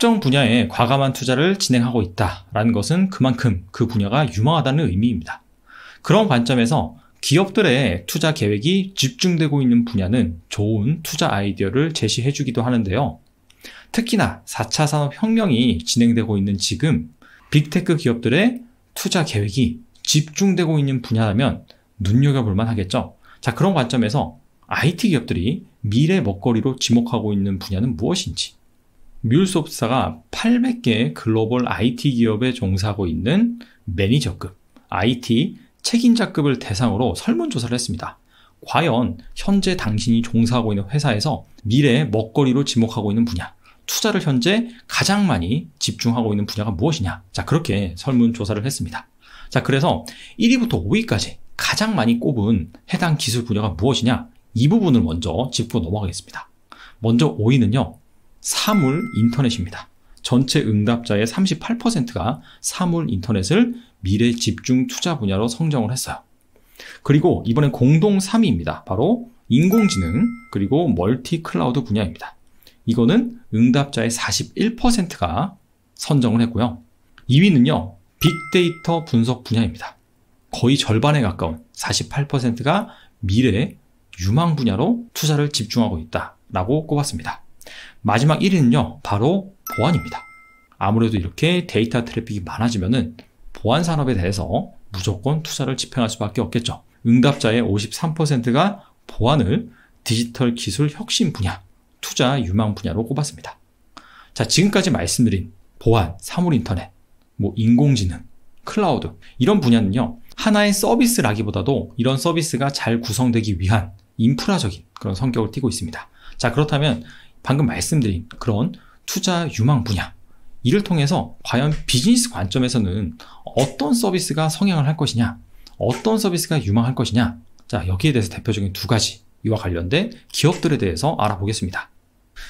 특정 분야에 과감한 투자를 진행하고 있다라는 것은 그만큼 그 분야가 유망하다는 의미입니다. 그런 관점에서 기업들의 투자 계획이 집중되고 있는 분야는 좋은 투자 아이디어를 제시해 주기도 하는데요. 특히나 4차 산업혁명이 진행되고 있는 지금 빅테크 기업들의 투자 계획이 집중되고 있는 분야라면 눈여겨볼 만하겠죠. 자, 그런 관점에서 IT 기업들이 미래 먹거리로 지목하고 있는 분야는 무엇인지, 뮬소프트사가 800개의 글로벌 IT 기업에 종사하고 있는 매니저급, IT 책임자급을 대상으로 설문조사를 했습니다. 과연 현재 당신이 종사하고 있는 회사에서 미래의 먹거리로 지목하고 있는 분야, 투자를 현재 가장 많이 집중하고 있는 분야가 무엇이냐. 자, 그렇게 설문조사를 했습니다. 자, 그래서 1위부터 5위까지 가장 많이 꼽은 해당 기술 분야가 무엇이냐. 이 부분을 먼저 짚고 넘어가겠습니다. 먼저 5위는요, 사물 인터넷입니다. 전체 응답자의 38%가 사물 인터넷을 미래 집중 투자 분야로 성장을 했어요. 그리고 이번엔 공동 3위입니다. 바로 인공지능 그리고 멀티 클라우드 분야입니다. 이거는 응답자의 41%가 선정을 했고요. 2위는요. 빅데이터 분석 분야입니다. 거의 절반에 가까운 48%가 미래 유망 분야로 투자를 집중하고 있다라고 꼽았습니다. 마지막 1위는요, 바로 보안입니다. 아무래도 이렇게 데이터 트래픽이 많아지면은 보안 산업에 대해서 무조건 투자를 집행할 수밖에 없겠죠. 응답자의 53%가 보안을 디지털 기술 혁신 분야, 투자 유망 분야로 꼽았습니다. 자, 지금까지 말씀드린 보안, 사물 인터넷, 뭐 인공지능, 클라우드 이런 분야는요. 하나의 서비스라기보다도 이런 서비스가 잘 구성되기 위한 인프라적인 그런 성격을 띠고 있습니다. 자, 그렇다면 방금 말씀드린 그런 투자 유망 분야 이를 통해서 과연 비즈니스 관점에서는 어떤 서비스가 성향을 할 것이냐 어떤 서비스가 유망할 것이냐 자 여기에 대해서 대표적인 두 가지 이와 관련된 기업들에 대해서 알아보겠습니다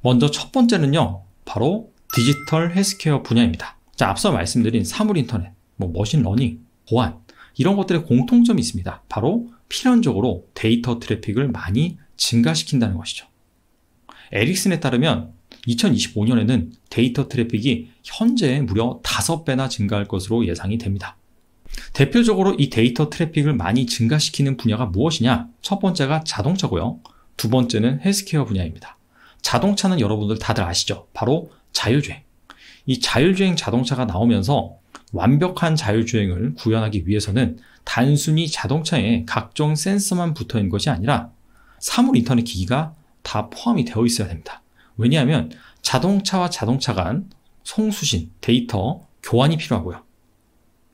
먼저 첫 번째는요 바로 디지털 헬스케어 분야입니다 자 앞서 말씀드린 사물인터넷 뭐 머신러닝 보안 이런 것들의 공통점이 있습니다 바로 필연적으로 데이터 트래픽을 많이 증가시킨다는 것이죠 에릭슨에 따르면 2025년에는 데이터 트래픽이 현재의 무려 5배나 증가할 것으로 예상이 됩니다. 대표적으로 이 데이터 트래픽을 많이 증가시키는 분야가 무엇이냐? 첫 번째가 자동차고요. 두 번째는 헬스케어 분야입니다. 자동차는 여러분들 다들 아시죠? 바로 자율주행. 이 자율주행 자동차가 나오면서 완벽한 자율주행을 구현하기 위해서는 단순히 자동차에 각종 센서만 붙어 있는 것이 아니라 사물 인터넷 기기가 다 포함이 되어 있어야 됩니다. 왜냐하면 자동차와 자동차 간 송수신, 데이터, 교환이 필요하고요.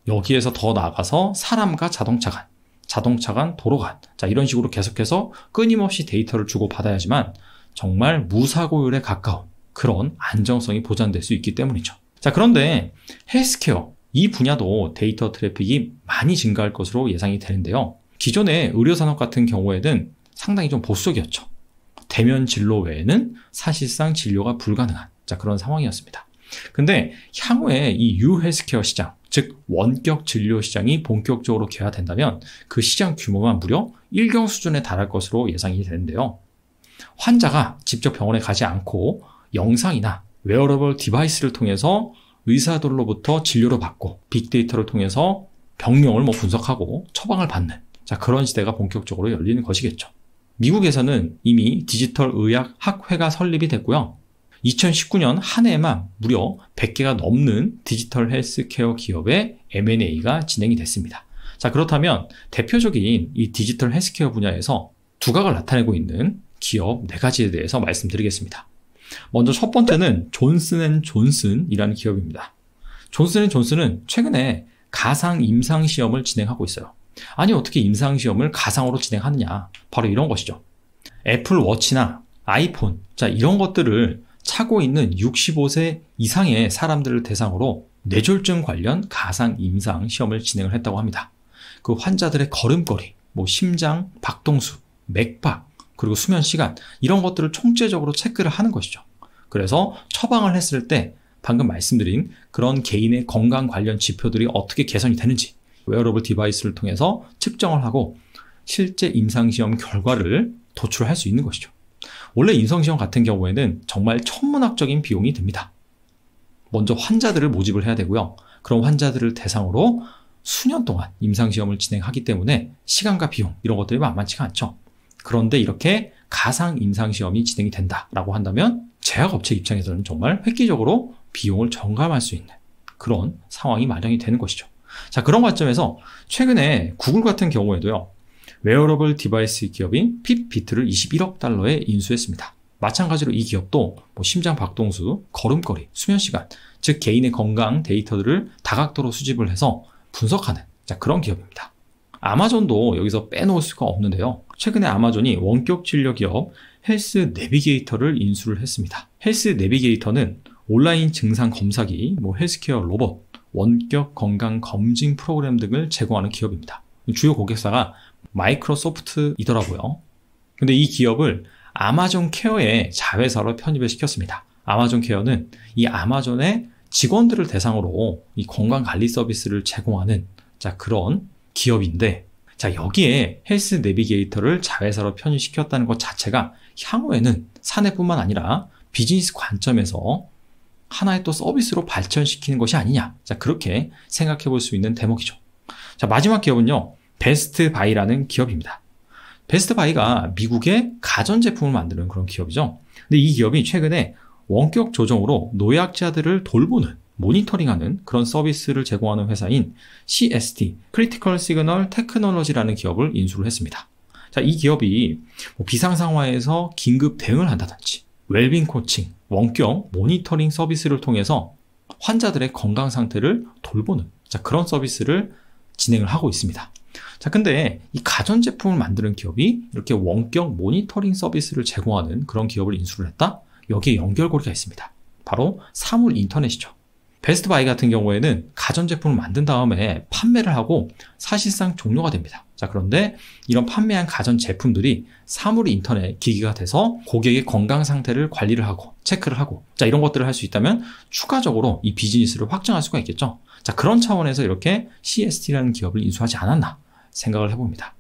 여기에서 더 나아가서 사람과 자동차 간, 자동차 간, 도로 간. 자, 이런 식으로 계속해서 끊임없이 데이터를 주고받아야지만 정말 무사고율에 가까운 그런 안정성이 보장될 수 있기 때문이죠. 자, 그런데 헬스케어, 이 분야도 데이터 트래픽이 많이 증가할 것으로 예상이 되는데요. 기존의 의료산업 같은 경우에는 상당히 좀 보수적이었죠. 대면 진료 외에는 사실상 진료가 불가능한 자, 그런 상황이었습니다. 근데 향후에 이 유헬스케어 시장, 즉 원격 진료 시장이 본격적으로 개화된다면 그 시장 규모만 무려 1경 수준에 달할 것으로 예상이 되는데요. 환자가 직접 병원에 가지 않고 영상이나 웨어러블 디바이스를 통해서 의사들로부터 진료를 받고 빅데이터를 통해서 병명을 뭐 분석하고 처방을 받는 자 그런 시대가 본격적으로 열리는 것이겠죠. 미국에서는 이미 디지털 의학 학회가 설립이 됐고요. 2019년 한 해에만 무려 100개가 넘는 디지털 헬스케어 기업의 M&A가 진행이 됐습니다. 자, 그렇다면 대표적인 이 디지털 헬스케어 분야에서 두각을 나타내고 있는 기업 네 가지에 대해서 말씀드리겠습니다. 먼저 첫 번째는 존슨 앤 존슨이라는 기업입니다. 존슨 앤 존슨은 최근에 가상 임상 시험을 진행하고 있어요. 아니 어떻게 임상시험을 가상으로 진행하느냐 바로 이런 것이죠 애플 워치나 아이폰 자 이런 것들을 차고 있는 65세 이상의 사람들을 대상으로 뇌졸중 관련 가상 임상 시험을 진행을 했다고 합니다 그 환자들의 걸음걸이 뭐 심장 박동수 맥박 그리고 수면 시간 이런 것들을 총체적으로 체크를 하는 것이죠 그래서 처방을 했을 때 방금 말씀드린 그런 개인의 건강 관련 지표들이 어떻게 개선이 되는지 웨어러블 디바이스를 통해서 측정을 하고 실제 임상시험 결과를 도출할 수 있는 것이죠. 원래 임상시험 같은 경우에는 정말 천문학적인 비용이 듭니다. 먼저 환자들을 모집을 해야 되고요. 그런 환자들을 대상으로 수년 동안 임상시험을 진행하기 때문에 시간과 비용 이런 것들이 만만치가 않죠. 그런데 이렇게 가상 임상시험이 진행이 된다라고 한다면 제약업체 입장에서는 정말 획기적으로 비용을 전감할 수 있는 그런 상황이 마련이 되는 것이죠. 자, 그런 관점에서 최근에 구글 같은 경우에도요. 웨어러블 디바이스 기업인 핏비트를 21억 달러에 인수했습니다. 마찬가지로 이 기업도 뭐 심장 박동수, 걸음걸이, 수면 시간, 즉 개인의 건강 데이터들을 다각도로 수집을 해서 분석하는 자, 그런 기업입니다. 아마존도 여기서 빼놓을 수가 없는데요. 최근에 아마존이 원격 진료 기업 헬스 내비게이터를 인수를 했습니다. 헬스 내비게이터는 온라인 증상 검사기, 뭐 헬스케어 로봇, 원격 건강 검진 프로그램 등을 제공하는 기업입니다. 주요 고객사가 마이크로소프트이더라고요. 근데 이 기업을 아마존 케어의 자회사로 편입을 시켰습니다. 아마존 케어는 이 아마존의 직원들을 대상으로 이 건강 관리 서비스를 제공하는 자 그런 기업인데 자 여기에 헬스 내비게이터를 자회사로 편입시켰다는 것 자체가 향후에는 사내뿐만 아니라 비즈니스 관점에서 하나의 또 서비스로 발전시키는 것이 아니냐. 자, 그렇게 생각해 볼 수 있는 대목이죠. 자, 마지막 기업은요. 베스트 바이라는 기업입니다. 베스트 바이가 미국의 가전제품을 만드는 그런 기업이죠. 근데 이 기업이 최근에 원격 조정으로 노약자들을 돌보는 모니터링하는 그런 서비스를 제공하는 회사인 CST, Critical Signal Technology라는 기업을 인수를 했습니다. 자, 이 기업이 뭐 비상 상황에서 긴급 대응을 한다든지 웰빙 코칭, 원격 모니터링 서비스를 통해서 환자들의 건강 상태를 돌보는 자, 그런 서비스를 진행을 하고 있습니다. 자, 근데 이 가전제품을 만드는 기업이 이렇게 원격 모니터링 서비스를 제공하는 그런 기업을 인수를 했다? 여기에 연결고리가 있습니다. 바로 사물 인터넷이죠. 베스트바이 같은 경우에는 가전제품을 만든 다음에 판매를 하고 사실상 종료가 됩니다. 자, 그런데 이런 판매한 가전 제품들이 사물 인터넷 기기가 돼서 고객의 건강 상태를 관리를 하고 체크를 하고 자, 이런 것들을 할 수 있다면 추가적으로 이 비즈니스를 확장할 수가 있겠죠. 자, 그런 차원에서 이렇게 CST라는 기업을 인수하지 않았나 생각을 해봅니다.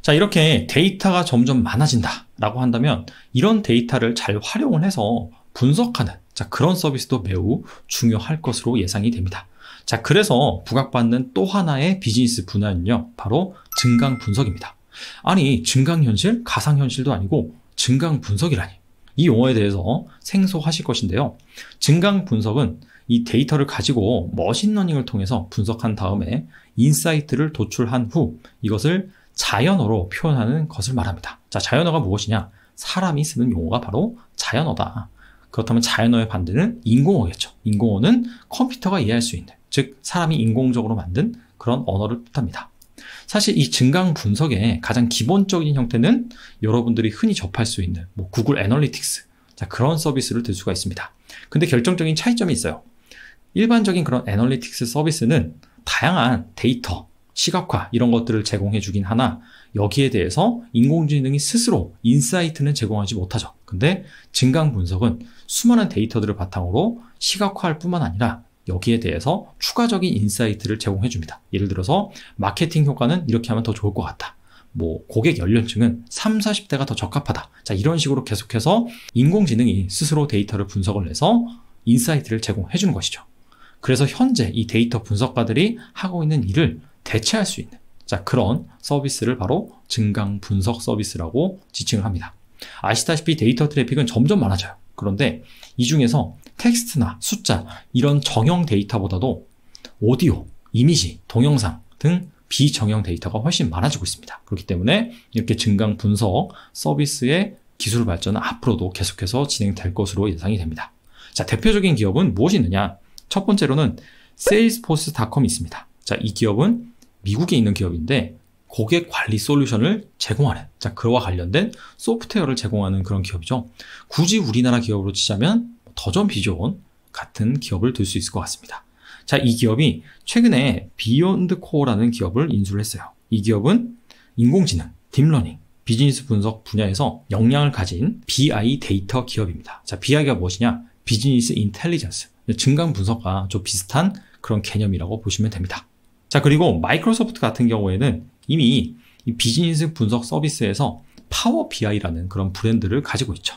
자, 이렇게 데이터가 점점 많아진다라고 한다면 이런 데이터를 잘 활용을 해서 분석하는 자, 그런 서비스도 매우 중요할 것으로 예상이 됩니다. 자, 그래서 부각받는 또 하나의 비즈니스 분야는요, 바로 증강 분석입니다. 아니, 증강현실, 가상현실도 아니고 증강 분석이라니. 이 용어에 대해서 생소하실 것인데요. 증강 분석은 이 데이터를 가지고 머신러닝을 통해서 분석한 다음에 인사이트를 도출한 후 이것을 자연어로 표현하는 것을 말합니다. 자, 자연어가 무엇이냐? 사람이 쓰는 용어가 바로 자연어다. 그렇다면 자연어의 반대는 인공어겠죠. 인공어는 컴퓨터가 이해할 수 있는 즉 사람이 인공적으로 만든 그런 언어를 뜻합니다. 사실 이 증강 분석의 가장 기본적인 형태는 여러분들이 흔히 접할 수 있는 뭐 구글 애널리틱스 자, 그런 서비스를 들 수가 있습니다. 근데 결정적인 차이점이 있어요. 일반적인 그런 애널리틱스 서비스는 다양한 데이터, 시각화 이런 것들을 제공해 주긴 하나 여기에 대해서 인공지능이 스스로 인사이트는 제공하지 못하죠. 근데 증강 분석은 수많은 데이터들을 바탕으로 시각화할 뿐만 아니라 여기에 대해서 추가적인 인사이트를 제공해 줍니다. 예를 들어서 마케팅 효과는 이렇게 하면 더 좋을 것 같다. 뭐 고객 연령층은 3, 0 40대가 더 적합하다. 자, 이런 식으로 계속해서 인공지능이 스스로 데이터를 분석을 해서 인사이트를 제공해 주는 것이죠. 그래서 현재 이 데이터 분석가들이 하고 있는 일을 대체할 수 있는 자, 그런 서비스를 바로 증강 분석 서비스라고 지칭을 합니다. 아시다시피 데이터 트래픽은 점점 많아져요. 그런데 이 중에서 텍스트나 숫자 이런 정형 데이터보다도 오디오, 이미지, 동영상 등 비정형 데이터가 훨씬 많아지고 있습니다. 그렇기 때문에 이렇게 증강 분석 서비스의 기술 발전은 앞으로도 계속해서 진행될 것으로 예상이 됩니다. 자, 대표적인 기업은 무엇이 있느냐? 첫 번째로는 salesforce.com이 있습니다. 자, 이 기업은 미국에 있는 기업인데 고객 관리 솔루션을 제공하는 자, 그와 관련된 소프트웨어를 제공하는 그런 기업이죠. 굳이 우리나라 기업으로 치자면 더전 비존 같은 기업을 들 수 있을 것 같습니다. 자, 이 기업이 최근에 비욘드 코어라는 기업을 인수를 했어요. 이 기업은 인공지능, 딥러닝, 비즈니스 분석 분야에서 역량을 가진 BI 데이터 기업입니다. 자, BI가 무엇이냐? 비즈니스 인텔리전스, 증강 분석과 좀 비슷한 그런 개념이라고 보시면 됩니다. 자, 그리고 마이크로소프트 같은 경우에는 이미 비즈니스 분석 서비스에서 파워 BI라는 그런 브랜드를 가지고 있죠.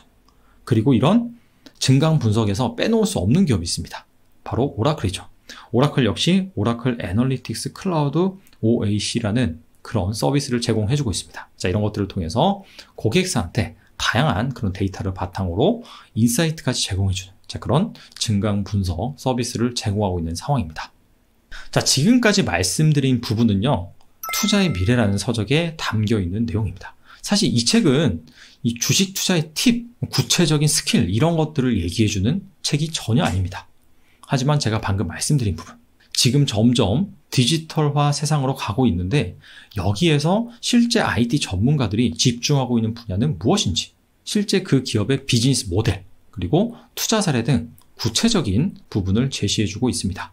그리고 이런 증강 분석에서 빼놓을 수 없는 기업이 있습니다. 바로 오라클이죠. 오라클 역시 오라클 애널리틱스 클라우드 OAC라는 그런 서비스를 제공해주고 있습니다. 자, 이런 것들을 통해서 고객사한테 다양한 그런 데이터를 바탕으로 인사이트까지 제공해주는 자, 그런 증강 분석 서비스를 제공하고 있는 상황입니다. 자, 지금까지 말씀드린 부분은요, 투자의 미래라는 서적에 담겨 있는 내용입니다. 사실 이 책은 이 주식 투자의 팁, 구체적인 스킬 이런 것들을 얘기해주는 책이 전혀 아닙니다. 하지만 제가 방금 말씀드린 부분, 지금 점점 디지털화 세상으로 가고 있는데 여기에서 실제 IT 전문가들이 집중하고 있는 분야는 무엇인지, 실제 그 기업의 비즈니스 모델, 그리고 투자 사례 등 구체적인 부분을 제시해주고 있습니다.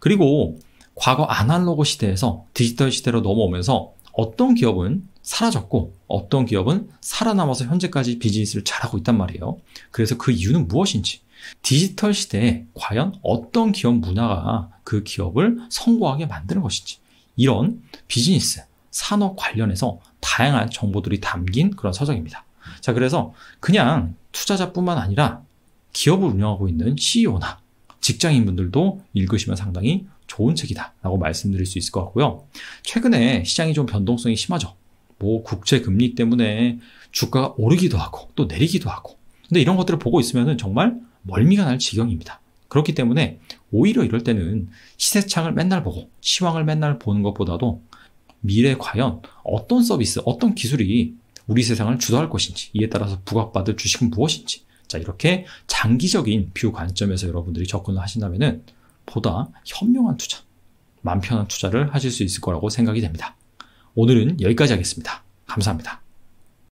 그리고 과거 아날로그 시대에서 디지털 시대로 넘어오면서 어떤 기업은 사라졌고 어떤 기업은 살아남아서 현재까지 비즈니스를 잘하고 있단 말이에요. 그래서 그 이유는 무엇인지 디지털 시대에 과연 어떤 기업 문화가 그 기업을 성공하게 만드는 것인지 이런 비즈니스 산업 관련해서 다양한 정보들이 담긴 그런 서적입니다. 자, 그래서 그냥 투자자뿐만 아니라 기업을 운영하고 있는 CEO나 직장인분들도 읽으시면 상당히 좋은 책이다라고 말씀드릴 수 있을 것 같고요. 최근에 시장이 좀 변동성이 심하죠. 뭐 국채 금리 때문에 주가가 오르기도 하고 또 내리기도 하고. 근데 이런 것들을 보고 있으면 정말 멀미가 날 지경입니다. 그렇기 때문에 오히려 이럴 때는 시세창을 맨날 보고 시황을 맨날 보는 것보다도 미래 과연 어떤 서비스, 어떤 기술이 우리 세상을 주도할 것인지 이에 따라서 부각받을 주식은 무엇인지 자 이렇게 장기적인 뷰 관점에서 여러분들이 접근을 하신다면은 보다 현명한 투자, 만 편한 투자를 하실 수 있을 거라고 생각이 됩니다. 오늘은 여기까지 하겠습니다. 감사합니다.